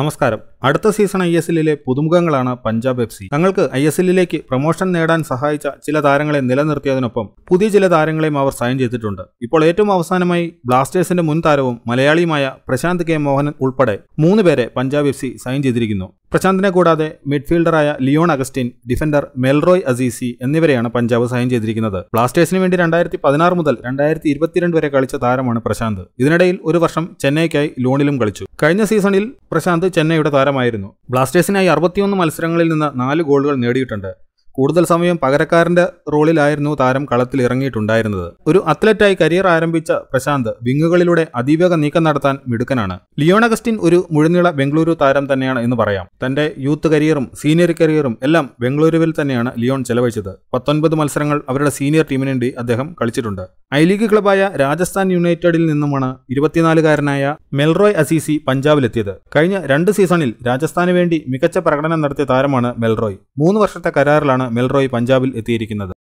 നമസ്കാരം അടുത്ത season I S എല്ലിലെ പുതുമുഖങ്ങളാണ് പഞ്ചാബ് എഫ് സി തങ്ങൾക്ക് ഐ എസ് എല്ലിലേക്ക് പ്രൊമോഷൻ നേടാൻ സഹായിച്ച ചില താരങ്ങളെ നിലനിർത്തിയതിനൊപ്പം പുതിയ ചില താരങ്ങളെയും അവർ സൈൻ ചെയ്തിട്ടുണ്ട് ഇപ്പോൾ ഏറ്റവും അവസാനമായി ബ്ലാസ്റ്റേഴ്സിന്റെ മുൻ താരവും മലയാളിയുമായ പ്രശാന്ത് കെ മോഹനൻ ഉൾപ്പെടെ മൂന്ന് പേരെ പഞ്ചാബ് എഫ് സി സൈൻ ചെയ്തിരിക്കുന്നു പ്രശാന്തിനെ കൂടാതെ മിഡ്ഫീൽഡറായ Leon Augustine defender Melroy Assisi എന്നിവരെയാണ് പഞ്ചാബ് സൈൻ ചെയ്തിരിക്കുന്നത് ബ്ലാസ്റ്റേഴ്സിന് വേണ്ടി രണ്ടായിരത്തി പതിനാറ് മുതൽ രണ്ടായിരത്തി ഇരുപത്തിരണ്ട് വരെ കളിച്ച താരമാണ് പ്രശാന്ത് ഇതിനിടയിൽ ഒരു വർഷം ചെന്നൈക്കായി ലോണിലും കളിച്ചു കഴിഞ്ഞ സീസണിൽ പ്രശാന്ത് ചെന്നൈയുടെ താരമായിരുന്നു ബ്ലാസ്റ്റേഴ്സിനായി അറുപത്തിയൊന്ന് മത്സരങ്ങളിൽ നിന്ന് നാല് ഗോളുകൾ നേടിയിട്ടുണ്ട് കൂടുതൽ സമയം പകരക്കാരന്റെ റോളിലായിരുന്നു താരം കളത്തിൽ ഇറങ്ങിയിട്ടുണ്ടായിരുന്നത് ഒരു അത്ലറ്റായി കരിയർ ആരംഭിച്ച പ്രശാന്ത് വിങ്ങുകളിലൂടെ അതിവേഗ നീക്കം നടത്താൻ മിടുക്കനാണ് ലിയോണഗസ്റ്റിൻ ഒരു മുഴുനീള ബംഗളൂരു താരം തന്നെയാണ് എന്ന് പറയാം തന്റെ യൂത്ത് കരിയറും സീനിയർ കരിയറും എല്ലാം ബംഗളൂരുവിൽ തന്നെയാണ് ലിയോൺ ചെലവഴിച്ചത് പത്തൊൻപത് മത്സരങ്ങൾ അവരുടെ സീനിയർ ടീമിനുവേണ്ടി അദ്ദേഹം കളിച്ചിട്ടുണ്ട് ഐ ലീഗ് ക്ലബായ രാജസ്ഥാൻ യുണൈറ്റഡിൽ നിന്നുമാണ് ഇരുപത്തിനാലുകാരനായ മെൽറോയ് അസീസി പഞ്ചാബിലെത്തിയത് കഴിഞ്ഞ രണ്ട് സീസണിൽ രാജസ്ഥാന് വേണ്ടി മികച്ച പ്രകടനം നടത്തിയ താരമാണ് മെൽറോയ് മൂന്ന് വർഷത്തെ കരാറിലാണ് മെൽറോയ് പഞ്ചാബിൽ എത്തിയിരിക്കുന്നത്